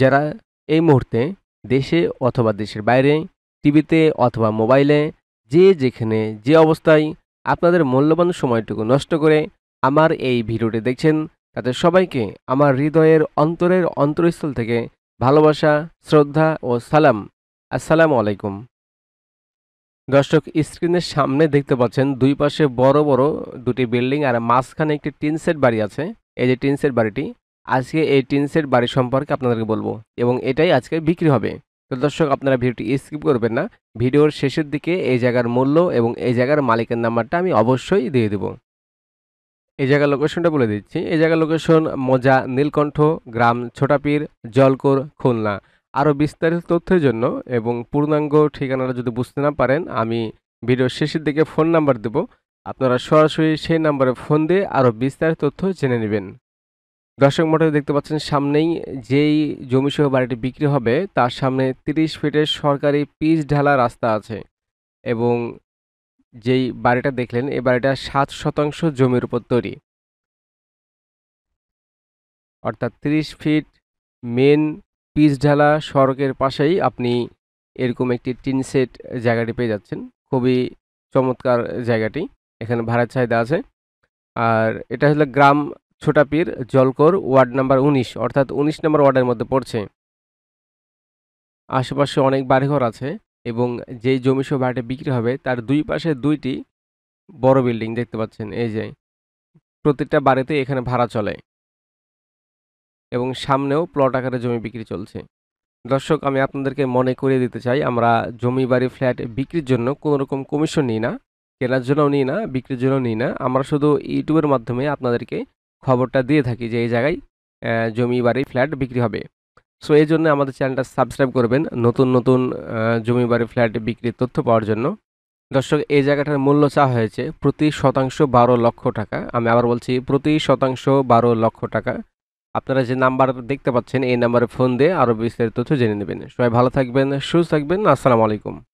যারা এই মুহূর্তে দেশে অথবা দেশের বাইরে টিভিতে অথবা মোবাইলে যে যেখানে যে অবস্থায় আপনাদের মূল্যবান সময়টুকু নষ্ট করে আমার এই ভিডিওটি দেখছেন তাদের সবাইকে আমার হৃদয়ের অন্তরের অন্তরস্থল থেকে ভালোবাসা শ্রদ্ধা ও সালাম আসসালামু আলাইকুম দর্শক স্ক্রিনের সামনে দেখতে পাচ্ছেন দুই পাশে বড় বড় দুটি বিল্ডিং আর মাঝখানে একটি টিনসেট বাড়ি আছে এই যে টিনসেট বাড়িটি আজকে এই টিন সেট বাড়ি সম্পর্কে আপনাদেরকে বলবো এবং এটাই আজকে বিক্রি হবে তো দর্শক আপনারা ভিডিওটি স্কিপ করবেন না ভিডিওর শেষের দিকে এই জায়গার মূল্য এবং এই জায়গার মালিকের নাম্বারটা আমি অবশ্যই দিয়ে দেবো এই জায়গার লোকেশনটা বলে দিচ্ছি এই জায়গার লোকেশন মোজা নীলকণ্ঠ গ্রাম ছোটাপীর জলকোর খুলনা আরও বিস্তারিত তথ্যের জন্য এবং পূর্ণাঙ্গ ঠিকানাটা যদি বুঝতে না পারেন আমি ভিডিওর শেষের দিকে ফোন নাম্বার দেব আপনারা সরাসরি সেই নাম্বারে ফোন দিয়ে আরও বিস্তারিত তথ্য জেনে নেবেন দর্শক মঠে দেখতে পাচ্ছেন সামনেই যেই জমিসহ বাড়িটি বিক্রি হবে তার সামনে 30 ফিটের সরকারি পিচ ঢালা রাস্তা আছে এবং যেই বাড়িটা দেখলেন এই বাড়িটা সাত শতাংশ জমির উপর তৈরি অর্থাৎ 30 ফিট মেন পিচ ঢালা সড়কের পাশেই আপনি এরকম একটি টিন সেট জায়গাটি পেয়ে যাচ্ছেন খুবই চমৎকার জায়গাটি এখানে ভাড়ার চাহিদা আছে আর এটা হলো গ্রাম ছোটাপির জলকর ওয়ার্ড নাম্বার উনিশ অর্থাৎ উনিশ নম্বর ওয়ার্ডের মধ্যে পড়ছে আশেপাশে অনেক বাড়িঘর আছে এবং যেই জমি সহ বাড়িটি বিক্রি হবে তার দুই পাশে দুইটি বড় বিল্ডিং দেখতে পাচ্ছেন এই যে প্রত্যেকটা বাড়িতে এখানে ভাড়া চলে এবং সামনেও প্লট আকারে জমি বিক্রি চলছে দর্শক আমি আপনাদেরকে মনে করিয়ে দিতে চাই আমরা জমি বাড়ি ফ্ল্যাট বিক্রির জন্য কোনো রকম কমিশন নিই না কেনার জন্য নিই না বিক্রির জন্য নিই না আমরা শুধু ইউটিউবের মাধ্যমে আপনাদেরকে খবরটা দিয়ে থাকি যে এই জায়গায় জমি বাড়ি ফ্ল্যাট বিক্রি হবে সো এই জন্য আমাদের চ্যানেলটা সাবস্ক্রাইব করবেন নতুন নতুন জমি বাড়ি ফ্ল্যাট বিক্রির তথ্য পাওয়ার জন্য দর্শক এই জায়গাটার মূল্য চা হয়েছে প্রতি শতাংশ বারো লক্ষ টাকা আমি আবার বলছি প্রতি শতাংশ বারো লক্ষ টাকা আপনারা যে নাম্বার দেখতে পাচ্ছেন এই নাম্বারে ফোন দিয়ে আরও বিস্তারিত তথ্য জেনে নেবেন সবাই ভালো থাকবেন সুস্থ থাকবেন আসসালামু আলাইকুম